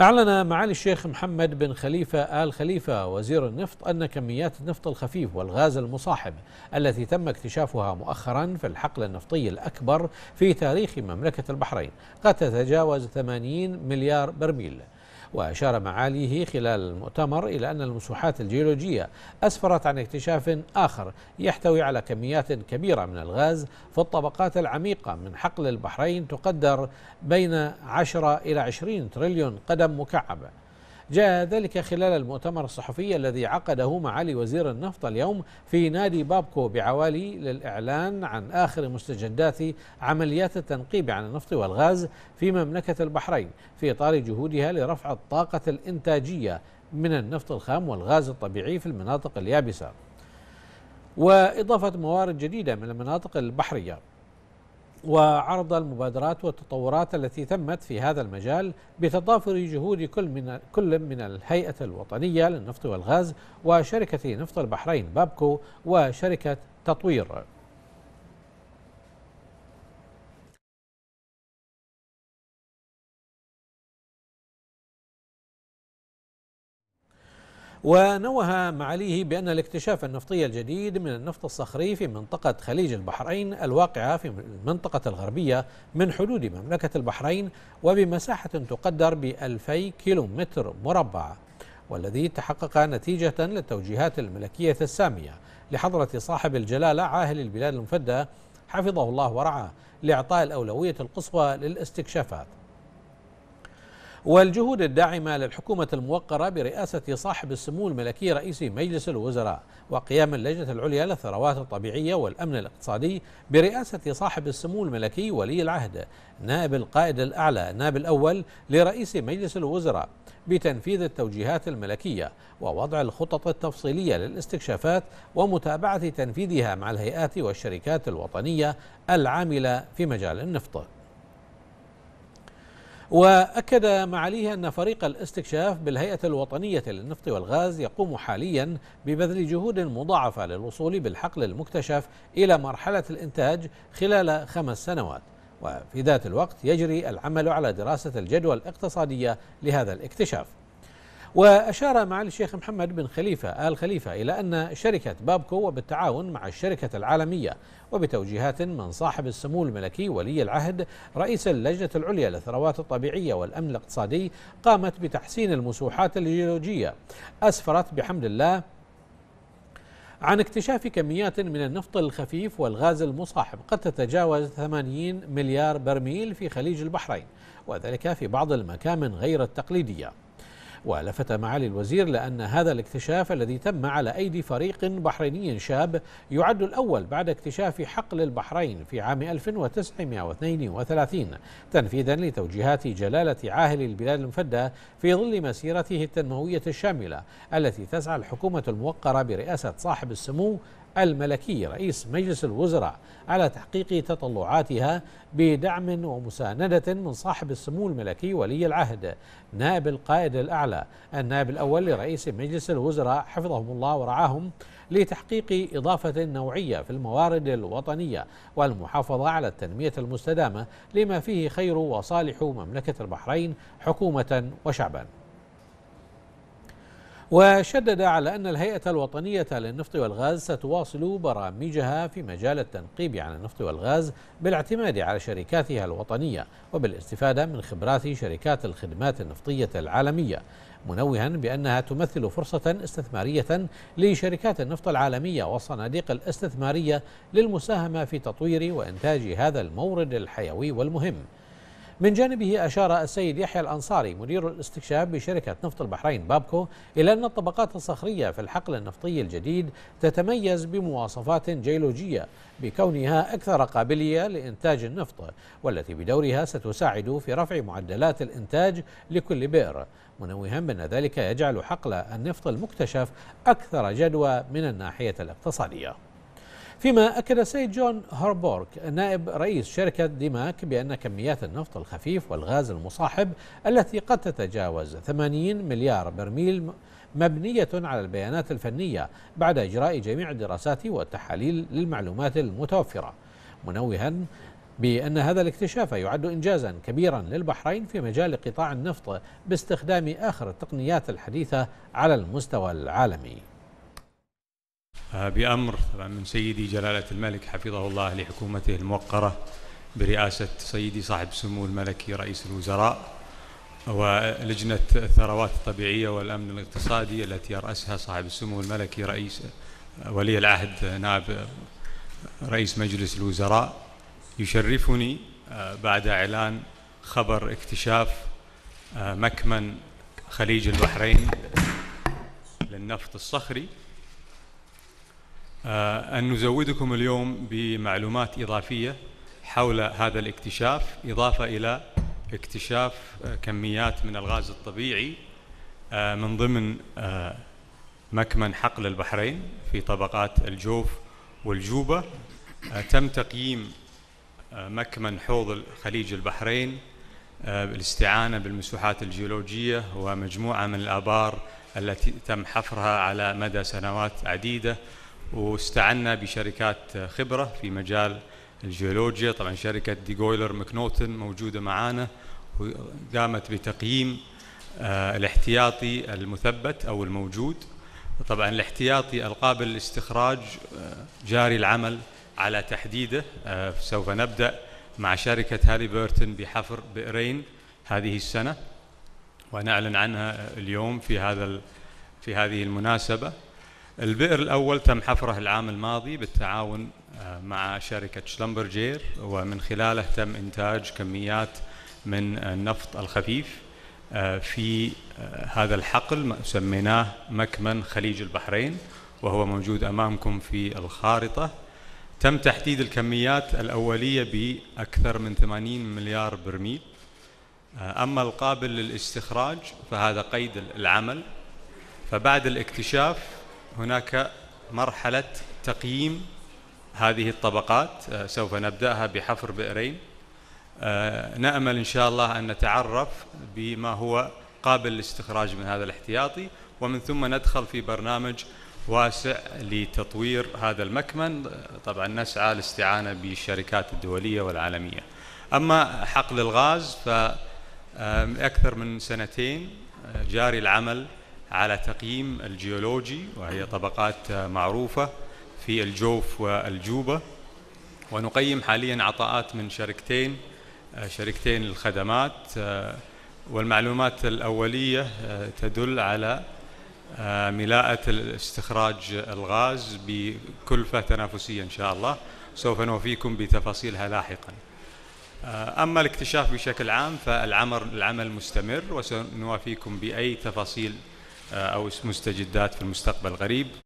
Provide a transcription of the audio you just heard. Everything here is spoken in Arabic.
أعلن معالي الشيخ محمد بن خليفة آل خليفة وزير النفط أن كميات النفط الخفيف والغاز المصاحب التي تم اكتشافها مؤخرا في الحقل النفطي الأكبر في تاريخ مملكة البحرين قد تتجاوز 80 مليار برميل وأشار معاليه خلال المؤتمر إلى أن المسوحات الجيولوجية أسفرت عن اكتشاف آخر يحتوي على كميات كبيرة من الغاز في الطبقات العميقة من حقل البحرين تقدر بين 10 إلى 20 تريليون قدم مكعب جاء ذلك خلال المؤتمر الصحفي الذي عقده معالي وزير النفط اليوم في نادي بابكو بعوالي للإعلان عن آخر مستجدات عمليات التنقيب عن النفط والغاز في مملكة البحرين في إطار جهودها لرفع الطاقة الإنتاجية من النفط الخام والغاز الطبيعي في المناطق اليابسة وإضافة موارد جديدة من المناطق البحرية وعرض المبادرات والتطورات التي تمت في هذا المجال بتضافر جهود كل من كل من الهيئة الوطنية للنفط والغاز وشركة نفط البحرين بابكو وشركة تطوير ونوه معاليه بأن الاكتشاف النفطي الجديد من النفط الصخري في منطقة خليج البحرين الواقعة في المنطقة الغربية من حدود مملكة البحرين وبمساحة تقدر ب 2000 كيلومتر مربع والذي تحقق نتيجة للتوجيهات الملكية السامية لحضرة صاحب الجلالة عاهل البلاد المفدى حفظه الله ورعاه لإعطاء الأولوية القصوى للاستكشافات والجهود الداعمة للحكومة الموقرة برئاسة صاحب السمو الملكي رئيس مجلس الوزراء وقيام اللجنة العليا للثروات الطبيعية والأمن الاقتصادي برئاسة صاحب السمو الملكي ولي العهد نائب القائد الأعلى النائب الأول لرئيس مجلس الوزراء بتنفيذ التوجيهات الملكية ووضع الخطط التفصيلية للاستكشافات ومتابعة تنفيذها مع الهيئات والشركات الوطنية العاملة في مجال النفط وأكد معاليه أن فريق الاستكشاف بالهيئة الوطنية للنفط والغاز يقوم حاليا ببذل جهود مضاعفة للوصول بالحقل المكتشف إلى مرحلة الإنتاج خلال خمس سنوات وفي ذات الوقت يجري العمل على دراسة الجدوى الاقتصادية لهذا الاكتشاف وأشار معالي الشيخ محمد بن خليفة آل خليفة إلى أن شركة بابكو وبالتعاون مع الشركة العالمية وبتوجيهات من صاحب السمو الملكي ولي العهد رئيس اللجنة العليا للثروات الطبيعية والأمن الاقتصادي قامت بتحسين المسوحات الجيولوجية أسفرت بحمد الله عن اكتشاف كميات من النفط الخفيف والغاز المصاحب قد تتجاوز 80 مليار برميل في خليج البحرين وذلك في بعض المكامن غير التقليديه ولفت معالي الوزير لأن هذا الاكتشاف الذي تم على أيدي فريق بحريني شاب يعد الأول بعد اكتشاف حقل البحرين في عام 1932 تنفيذا لتوجيهات جلالة عاهل البلاد المفدى في ظل مسيرته التنموية الشاملة التي تسعى الحكومة الموقرة برئاسة صاحب السمو الملكي رئيس مجلس الوزراء على تحقيق تطلعاتها بدعم ومساندة من صاحب السمو الملكي ولي العهد نائب القائد الأعلى النائب الأول لرئيس مجلس الوزراء حفظهم الله ورعاهم لتحقيق إضافة نوعية في الموارد الوطنية والمحافظة على التنمية المستدامة لما فيه خير وصالح مملكة البحرين حكومة وشعبا وشدد على أن الهيئة الوطنية للنفط والغاز ستواصل برامجها في مجال التنقيب عن النفط والغاز بالاعتماد على شركاتها الوطنية وبالاستفادة من خبرات شركات الخدمات النفطية العالمية منوها بأنها تمثل فرصة استثمارية لشركات النفط العالمية والصناديق الاستثمارية للمساهمة في تطوير وإنتاج هذا المورد الحيوي والمهم من جانبه أشار السيد يحيى الأنصاري مدير الاستكشاف بشركة نفط البحرين بابكو إلى أن الطبقات الصخرية في الحقل النفطي الجديد تتميز بمواصفات جيولوجية بكونها أكثر قابلية لإنتاج النفط والتي بدورها ستساعد في رفع معدلات الإنتاج لكل بئر منوها بأن ذلك يجعل حقل النفط المكتشف أكثر جدوى من الناحية الاقتصادية فيما أكد سيد جون هاربورك نائب رئيس شركة ديماك بأن كميات النفط الخفيف والغاز المصاحب التي قد تتجاوز 80 مليار برميل مبنية على البيانات الفنية بعد إجراء جميع الدراسات والتحاليل للمعلومات المتوفرة منوها بأن هذا الاكتشاف يعد إنجازا كبيرا للبحرين في مجال قطاع النفط باستخدام آخر التقنيات الحديثة على المستوى العالمي بأمر طبعا من سيدي جلالة الملك حفظه الله لحكومته الموقرة برئاسة سيدي صاحب سمو الملكي رئيس الوزراء ولجنة الثروات الطبيعية والأمن الاقتصادي التي يرأسها صاحب السمو الملكي رئيس ولي العهد نائب رئيس مجلس الوزراء يشرفني آه، بعد إعلان خبر اكتشاف آه، مكمن خليج البحرين للنفط الصخري آه، أن نزودكم اليوم بمعلومات إضافية حول هذا الاكتشاف إضافة إلى اكتشاف آه، كميات من الغاز الطبيعي آه، من ضمن مكمن حقل البحرين في طبقات الجوف والجوبة تم تقييم مكمن حوض خليج البحرين بالاستعانة بالمسوحات الجيولوجية ومجموعة من الآبار التي تم حفرها على مدى سنوات عديدة واستعنا بشركات خبرة في مجال الجيولوجيا طبعا شركة ديغويلر مكنوتن موجودة معانا وقامت بتقييم آه، الاحتياطي المثبت أو الموجود طبعا الاحتياطي القابل للاستخراج آه، جاري العمل على تحديده آه، سوف نبدأ مع شركة هالي بيرتن بحفر بئرين هذه السنة ونعلن عنها اليوم في هذا في هذه المناسبة البئر الأول تم حفره العام الماضي بالتعاون آه، مع شركة شلمبرجير ومن خلاله تم إنتاج كميات من النفط الخفيف آه، في آه، هذا الحقل سميناه مكمن خليج البحرين وهو موجود أمامكم في الخارطة تم تحديد الكميات الأولية بأكثر من 80 مليار برميل أما القابل للاستخراج فهذا قيد العمل فبعد الاكتشاف هناك مرحلة تقييم هذه الطبقات آه، سوف نبدأها بحفر بئرين آه، نأمل إن شاء الله أن نتعرف بما هو قابل للاستخراج من هذا الاحتياطي ومن ثم ندخل في برنامج واسع لتطوير هذا المكمن طبعا نسعى الاستعانة بالشركات الدولية والعالمية أما حقل الغاز فأكثر من سنتين آه، جاري العمل على تقييم الجيولوجي وهي طبقات معروفة في الجوف والجوبة ونقيم حاليا عطاءات من شركتين شركتين الخدمات والمعلومات الأولية تدل على ملاءة استخراج الغاز بكلفة تنافسية إن شاء الله سوف نوفيكم بتفاصيلها لاحقا أما الاكتشاف بشكل عام فالعمل العمل مستمر وسنوافيكم بأي تفاصيل آه، أو مستجدات في المستقبل القريب